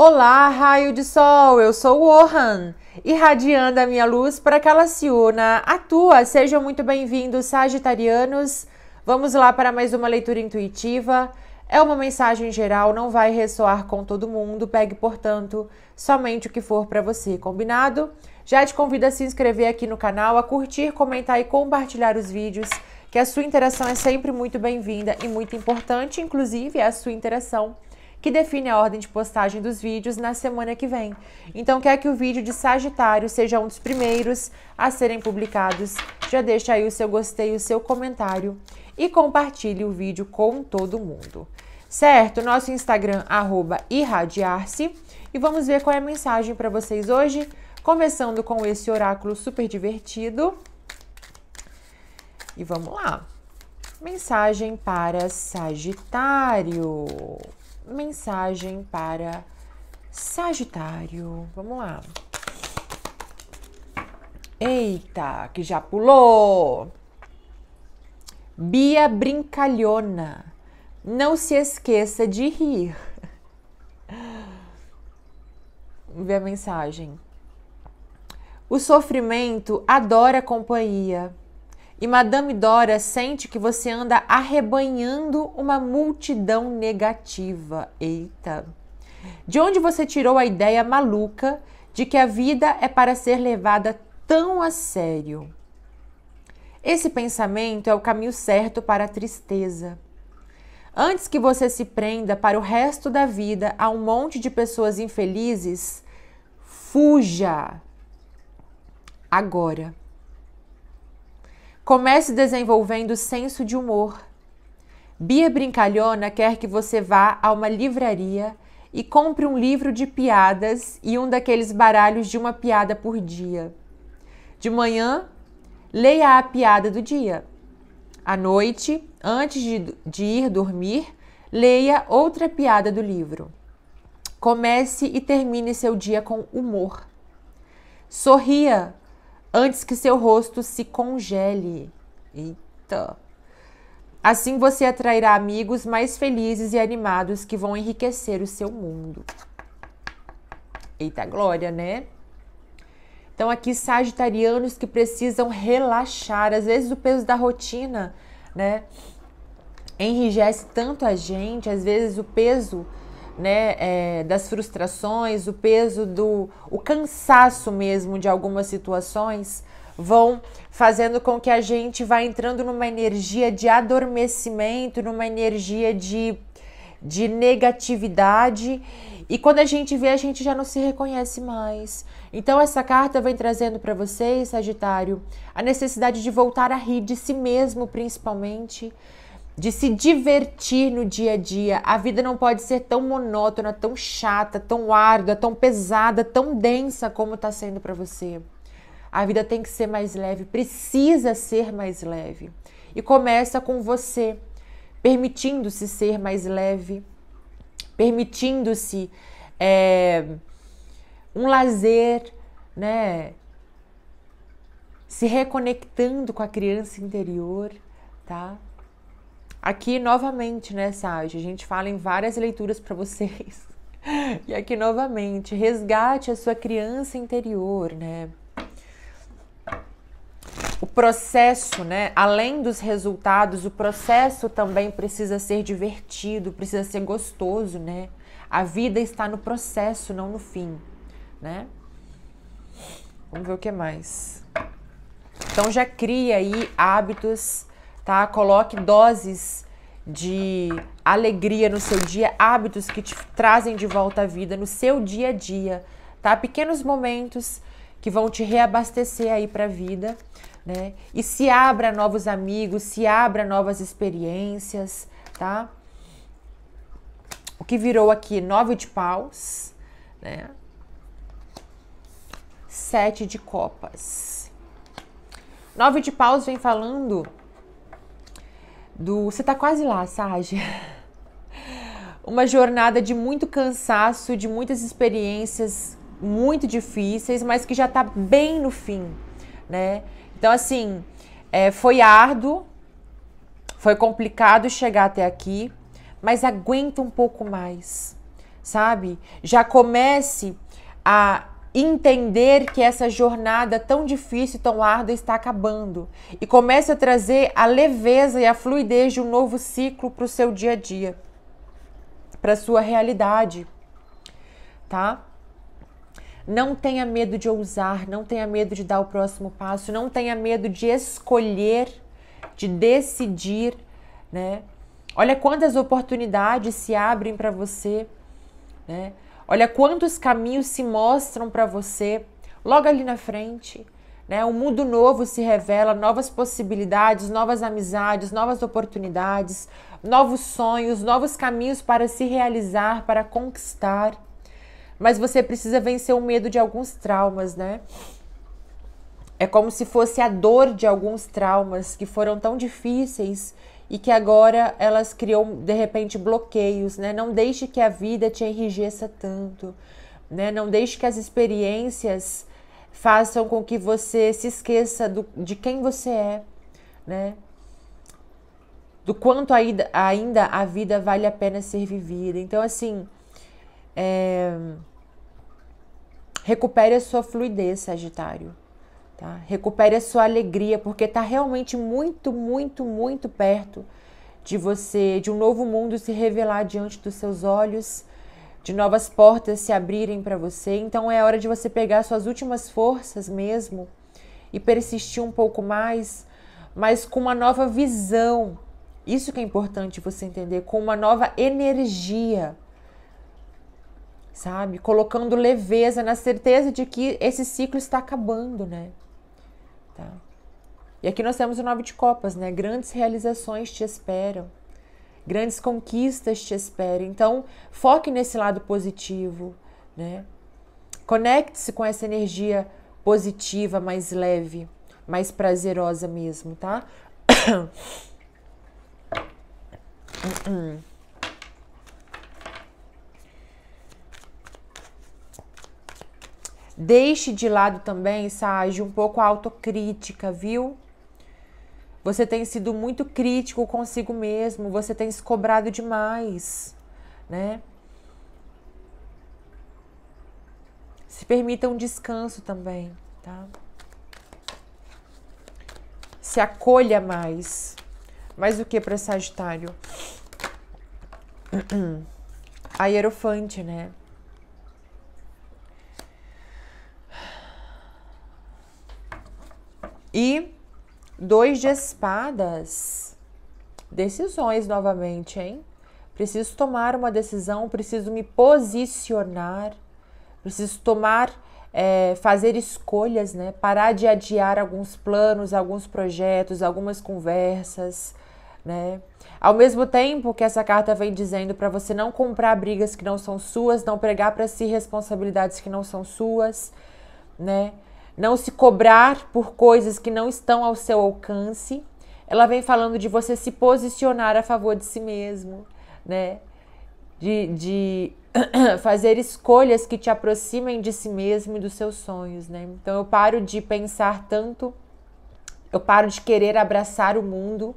Olá, raio de sol, eu sou o Ohan, irradiando a minha luz para que ela se tua. Sejam muito bem-vindos, sagitarianos. Vamos lá para mais uma leitura intuitiva. É uma mensagem geral, não vai ressoar com todo mundo. Pegue, portanto, somente o que for para você, combinado? Já te convido a se inscrever aqui no canal, a curtir, comentar e compartilhar os vídeos, que a sua interação é sempre muito bem-vinda e muito importante, inclusive a sua interação que define a ordem de postagem dos vídeos na semana que vem. Então, quer que o vídeo de Sagitário seja um dos primeiros a serem publicados? Já deixa aí o seu gostei, o seu comentário e compartilhe o vídeo com todo mundo. Certo? Nosso Instagram, arroba irradiar-se. E vamos ver qual é a mensagem para vocês hoje, começando com esse oráculo super divertido. E vamos lá. Mensagem para Sagitário mensagem para Sagitário. Vamos lá. Eita, que já pulou! Bia brincalhona. Não se esqueça de rir. Vê a mensagem. O sofrimento adora companhia. E Madame Dora sente que você anda arrebanhando uma multidão negativa. Eita! De onde você tirou a ideia maluca de que a vida é para ser levada tão a sério? Esse pensamento é o caminho certo para a tristeza. Antes que você se prenda para o resto da vida a um monte de pessoas infelizes, fuja agora. Comece desenvolvendo senso de humor. Bia Brincalhona quer que você vá a uma livraria e compre um livro de piadas e um daqueles baralhos de uma piada por dia. De manhã, leia a piada do dia. À noite, antes de, de ir dormir, leia outra piada do livro. Comece e termine seu dia com humor. Sorria antes que seu rosto se congele. Eita! Assim você atrairá amigos mais felizes e animados que vão enriquecer o seu mundo. Eita glória, né? Então aqui sagitarianos que precisam relaxar, às vezes o peso da rotina, né? Enrijece tanto a gente, às vezes o peso né, é, das frustrações, o peso do o cansaço mesmo de algumas situações vão fazendo com que a gente vá entrando numa energia de adormecimento, numa energia de, de negatividade. E quando a gente vê, a gente já não se reconhece mais. Então, essa carta vem trazendo para vocês, Sagitário, a necessidade de voltar a rir de si mesmo, principalmente de se divertir no dia a dia. A vida não pode ser tão monótona, tão chata, tão árdua, tão pesada, tão densa como está sendo para você. A vida tem que ser mais leve, precisa ser mais leve. E começa com você, permitindo-se ser mais leve, permitindo-se é, um lazer, né? Se reconectando com a criança interior, tá? Aqui novamente, né, Sage? A gente fala em várias leituras para vocês. E aqui novamente, resgate a sua criança interior, né? O processo, né? Além dos resultados, o processo também precisa ser divertido, precisa ser gostoso, né? A vida está no processo, não no fim, né? Vamos ver o que mais. Então já cria aí hábitos tá? Coloque doses de alegria no seu dia, hábitos que te trazem de volta à vida no seu dia a dia, tá? Pequenos momentos que vão te reabastecer aí para a vida, né? E se abra a novos amigos, se abra a novas experiências, tá? O que virou aqui nove de paus, né? Sete de copas. Nove de paus vem falando do você tá quase lá, Sage. Uma jornada de muito cansaço, de muitas experiências muito difíceis, mas que já tá bem no fim, né? Então, assim, é, foi árduo, foi complicado chegar até aqui, mas aguenta um pouco mais, sabe? Já comece a entender que essa jornada tão difícil, tão árdua está acabando e comece a trazer a leveza e a fluidez de um novo ciclo para o seu dia a dia, para sua realidade, tá? Não tenha medo de ousar, não tenha medo de dar o próximo passo, não tenha medo de escolher, de decidir, né? Olha quantas oportunidades se abrem para você, né? Olha quantos caminhos se mostram para você logo ali na frente. Né? Um mundo novo se revela, novas possibilidades, novas amizades, novas oportunidades, novos sonhos, novos caminhos para se realizar, para conquistar. Mas você precisa vencer o medo de alguns traumas, né? É como se fosse a dor de alguns traumas que foram tão difíceis e que agora elas criam de repente bloqueios, né? Não deixe que a vida te enrijeça tanto, né? Não deixe que as experiências façam com que você se esqueça do, de quem você é, né? Do quanto ainda, ainda a vida vale a pena ser vivida. Então, assim, é... recupere a sua fluidez, Sagitário. Tá? Recupere a sua alegria, porque está realmente muito, muito, muito perto de você, de um novo mundo se revelar diante dos seus olhos, de novas portas se abrirem para você. Então é hora de você pegar suas últimas forças mesmo e persistir um pouco mais, mas com uma nova visão. Isso que é importante você entender, com uma nova energia sabe? Colocando leveza na certeza de que esse ciclo está acabando, né? Tá? E aqui nós temos o Nove de Copas, né? Grandes realizações te esperam, grandes conquistas te esperam. Então, foque nesse lado positivo, né? Conecte-se com essa energia positiva, mais leve, mais prazerosa mesmo, tá? Uh-uh. Deixe de lado também, Sage, um pouco a autocrítica, viu? Você tem sido muito crítico consigo mesmo, você tem se cobrado demais, né? Se permita um descanso também, tá? Se acolha mais. Mais o que para Sagitário? Hierofante, né? E dois de espadas. Decisões novamente, hein? Preciso tomar uma decisão, preciso me posicionar, preciso tomar, é, fazer escolhas, né? Parar de adiar alguns planos, alguns projetos, algumas conversas, né? Ao mesmo tempo que essa carta vem dizendo para você não comprar brigas que não são suas, não pregar para si responsabilidades que não são suas, né? não se cobrar por coisas que não estão ao seu alcance. Ela vem falando de você se posicionar a favor de si mesmo, né? De, de fazer escolhas que te aproximem de si mesmo e dos seus sonhos, né? Então eu paro de pensar tanto, eu paro de querer abraçar o mundo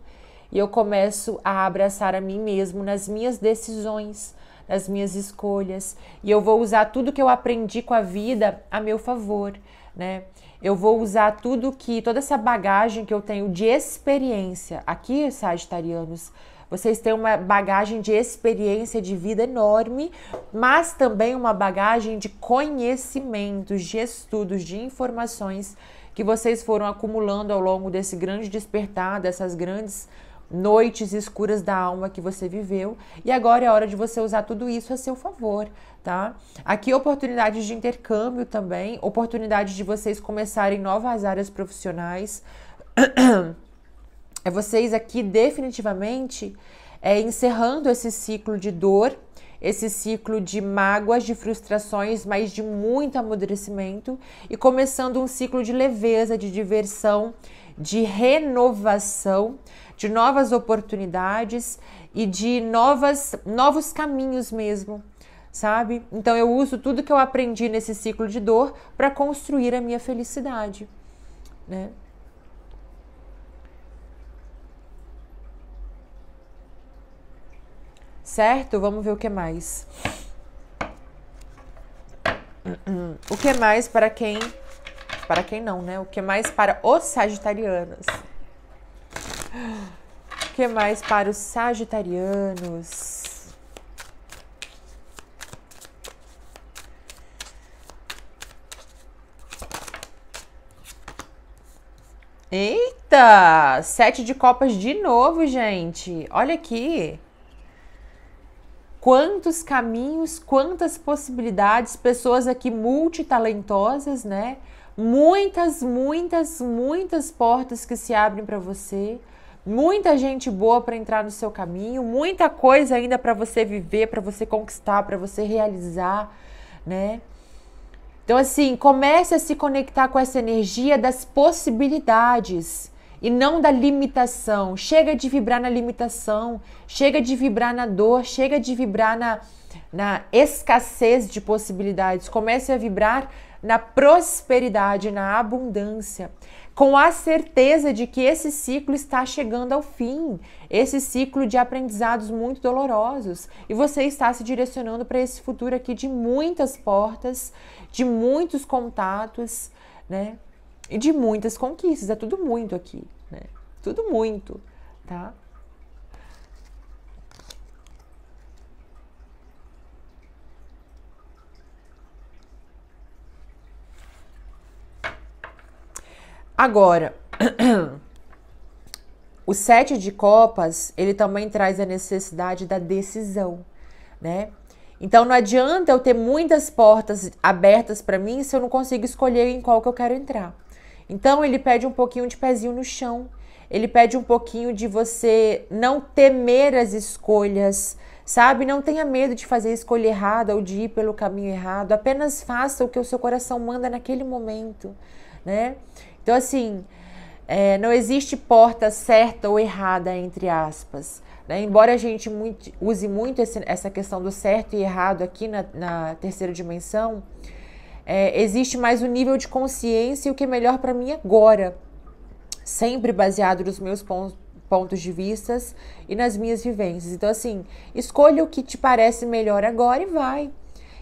e eu começo a abraçar a mim mesmo nas minhas decisões, nas minhas escolhas, e eu vou usar tudo que eu aprendi com a vida a meu favor né? Eu vou usar tudo que, toda essa bagagem que eu tenho de experiência. Aqui, Sagitarianos, vocês têm uma bagagem de experiência de vida enorme, mas também uma bagagem de conhecimentos, de estudos, de informações que vocês foram acumulando ao longo desse grande despertar, dessas grandes noites escuras da alma que você viveu, e agora é hora de você usar tudo isso a seu favor, tá? Aqui oportunidades de intercâmbio também, oportunidade de vocês começarem novas áreas profissionais. É vocês aqui definitivamente é, encerrando esse ciclo de dor, esse ciclo de mágoas, de frustrações, mas de muito amadurecimento e começando um ciclo de leveza, de diversão, de renovação, de novas oportunidades e de novas, novos caminhos mesmo, sabe? Então eu uso tudo que eu aprendi nesse ciclo de dor para construir a minha felicidade, né? Certo? Vamos ver o que mais. O que mais para quem para quem não, né? O que mais para os sagitarianos? O que mais para os sagitarianos? Eita! Sete de copas de novo, gente. Olha aqui. Quantos caminhos, quantas possibilidades, pessoas aqui multitalentosas, né? Muitas, muitas, muitas portas que se abrem para você muita gente boa para entrar no seu caminho, muita coisa ainda para você viver, para você conquistar, para você realizar, né? Então assim, comece a se conectar com essa energia das possibilidades e não da limitação. Chega de vibrar na limitação, chega de vibrar na dor, chega de vibrar na na escassez de possibilidades. Comece a vibrar na prosperidade, na abundância com a certeza de que esse ciclo está chegando ao fim, esse ciclo de aprendizados muito dolorosos, e você está se direcionando para esse futuro aqui de muitas portas, de muitos contatos, né? E de muitas conquistas, é tudo muito aqui, né? Tudo muito, tá? Agora, o sete de copas, ele também traz a necessidade da decisão, né? Então não adianta eu ter muitas portas abertas para mim se eu não consigo escolher em qual que eu quero entrar. Então ele pede um pouquinho de pezinho no chão, ele pede um pouquinho de você não temer as escolhas, sabe? Não tenha medo de fazer a escolha errada ou de ir pelo caminho errado, apenas faça o que o seu coração manda naquele momento, né? Então, assim, é, não existe porta certa ou errada, entre aspas. Né? Embora a gente muito, use muito esse, essa questão do certo e errado aqui na, na terceira dimensão, é, existe mais o nível de consciência e o que é melhor para mim agora, sempre baseado nos meus pontos pontos de vistas e nas minhas vivências. Então, assim, escolha o que te parece melhor agora e vai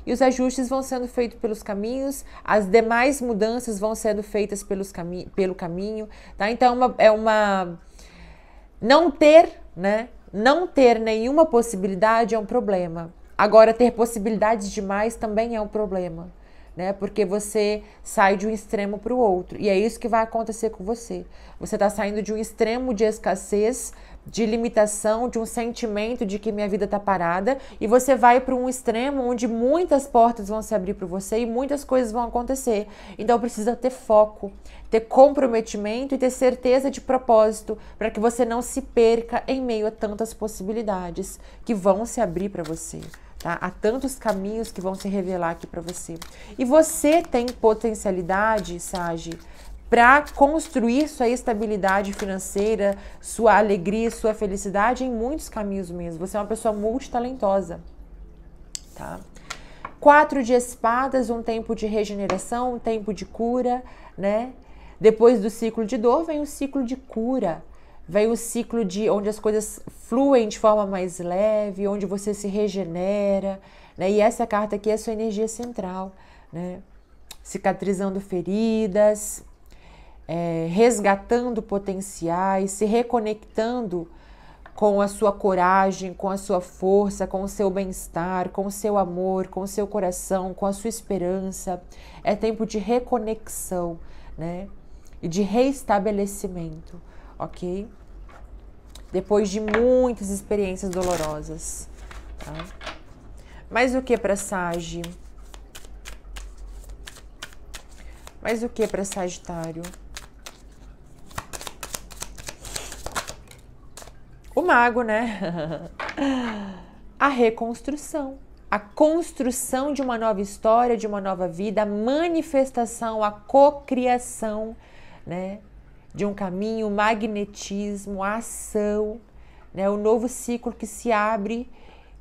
e os ajustes vão sendo feitos pelos caminhos, as demais mudanças vão sendo feitas pelos cami pelo caminho, tá? Então é uma, é uma não ter, né? Não ter nenhuma possibilidade é um problema. Agora ter possibilidades demais também é um problema, né? Porque você sai de um extremo para o outro e é isso que vai acontecer com você. Você está saindo de um extremo de escassez de limitação, de um sentimento de que minha vida está parada, e você vai para um extremo onde muitas portas vão se abrir para você e muitas coisas vão acontecer. Então precisa ter foco, ter comprometimento e ter certeza de propósito para que você não se perca em meio a tantas possibilidades que vão se abrir para você. Tá? Há tantos caminhos que vão se revelar aqui para você. E você tem potencialidade, Sage, para construir sua estabilidade financeira, sua alegria, sua felicidade em muitos caminhos mesmo. Você é uma pessoa multitalentosa, tá? Quatro de espadas, um tempo de regeneração, um tempo de cura, né? Depois do ciclo de dor vem o ciclo de cura, vem o ciclo de onde as coisas fluem de forma mais leve, onde você se regenera, né? E essa carta aqui é a sua energia central, né? Cicatrizando feridas, é, resgatando potenciais, se reconectando com a sua coragem, com a sua força, com o seu bem-estar, com o seu amor, com o seu coração, com a sua esperança. É tempo de reconexão, né? E de reestabelecimento, ok? Depois de muitas experiências dolorosas. Tá? Mais o que para Sage? Mais o que para Sagitário? mago, né? a reconstrução, a construção de uma nova história, de uma nova vida, a manifestação, a cocriação, né? De um caminho, magnetismo, ação, né? O novo ciclo que se abre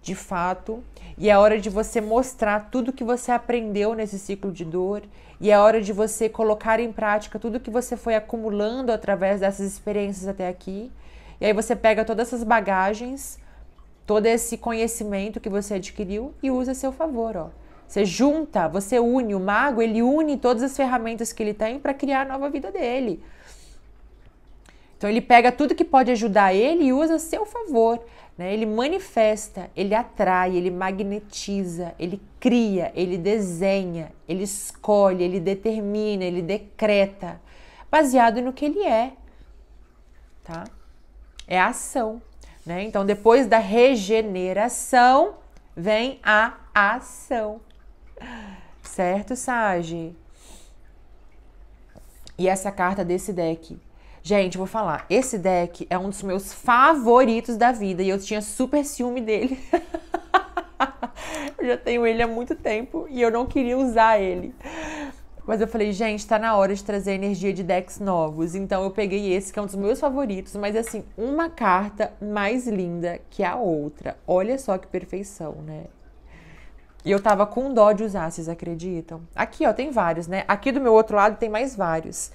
de fato, e é hora de você mostrar tudo que você aprendeu nesse ciclo de dor, e é hora de você colocar em prática tudo que você foi acumulando através dessas experiências até aqui. E aí você pega todas essas bagagens, todo esse conhecimento que você adquiriu e usa a seu favor, ó. Você junta, você une. O mago, ele une todas as ferramentas que ele tem para criar a nova vida dele. Então ele pega tudo que pode ajudar ele e usa a seu favor. Né? Ele manifesta, ele atrai, ele magnetiza, ele cria, ele desenha, ele escolhe, ele determina, ele decreta, baseado no que ele é. Tá? é a ação. Né? Então, depois da regeneração, vem a ação. Certo, Sage? E essa carta desse deck. Gente, vou falar, esse deck é um dos meus favoritos da vida e eu tinha super ciúme dele. eu já tenho ele há muito tempo e eu não queria usar ele. Mas eu falei, gente, tá na hora de trazer energia de decks novos. Então eu peguei esse, que é um dos meus favoritos, mas assim, uma carta mais linda que a outra. Olha só que perfeição, né? E eu tava com dó de usar, vocês acreditam? Aqui, ó, tem vários, né? Aqui do meu outro lado tem mais vários,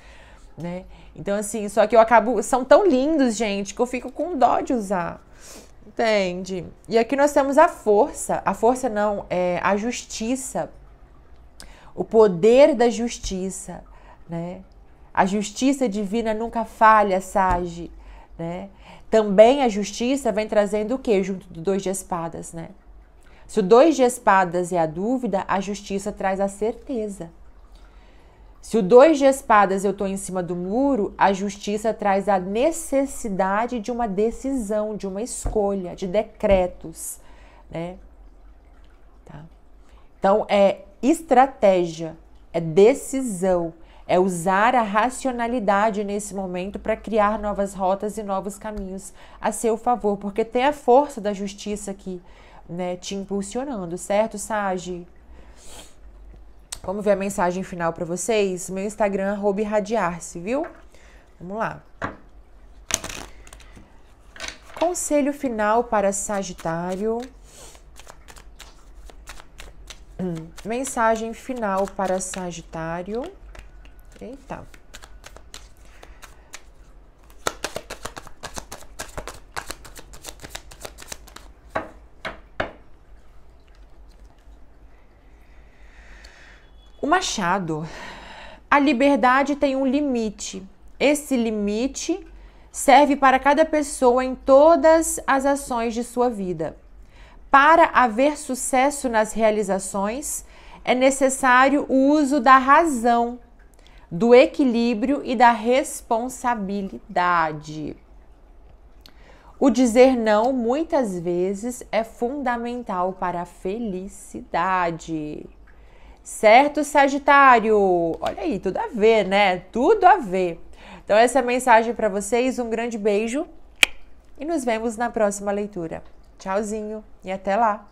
né? Então, assim, só que eu acabo. São tão lindos, gente, que eu fico com dó de usar. Entende? E aqui nós temos a força. A força não, é a justiça o poder da justiça, né? A justiça divina nunca falha, Sage, né? Também a justiça vem trazendo o quê junto do dois de espadas, né? Se o dois de espadas é a dúvida, a justiça traz a certeza. Se o dois de espadas eu estou em cima do muro, a justiça traz a necessidade de uma decisão, de uma escolha, de decretos, né? Tá? Então é estratégia, é decisão, é usar a racionalidade nesse momento para criar novas rotas e novos caminhos a seu favor, porque tem a força da justiça aqui, né, te impulsionando, certo, Sage? Vamos ver a mensagem final para vocês? Meu Instagram, irradiar-se, viu? Vamos lá. Conselho final para Sagitário. Mensagem final para Sagitário. Eita. O Machado. A liberdade tem um limite. Esse limite serve para cada pessoa em todas as ações de sua vida. Para haver sucesso nas realizações, é necessário o uso da razão, do equilíbrio e da responsabilidade. O dizer não muitas vezes é fundamental para a felicidade. Certo, Sagitário? Olha aí, tudo a ver, né? Tudo a ver. Então, essa é a mensagem para vocês. Um grande beijo e nos vemos na próxima leitura. Tchauzinho e até lá!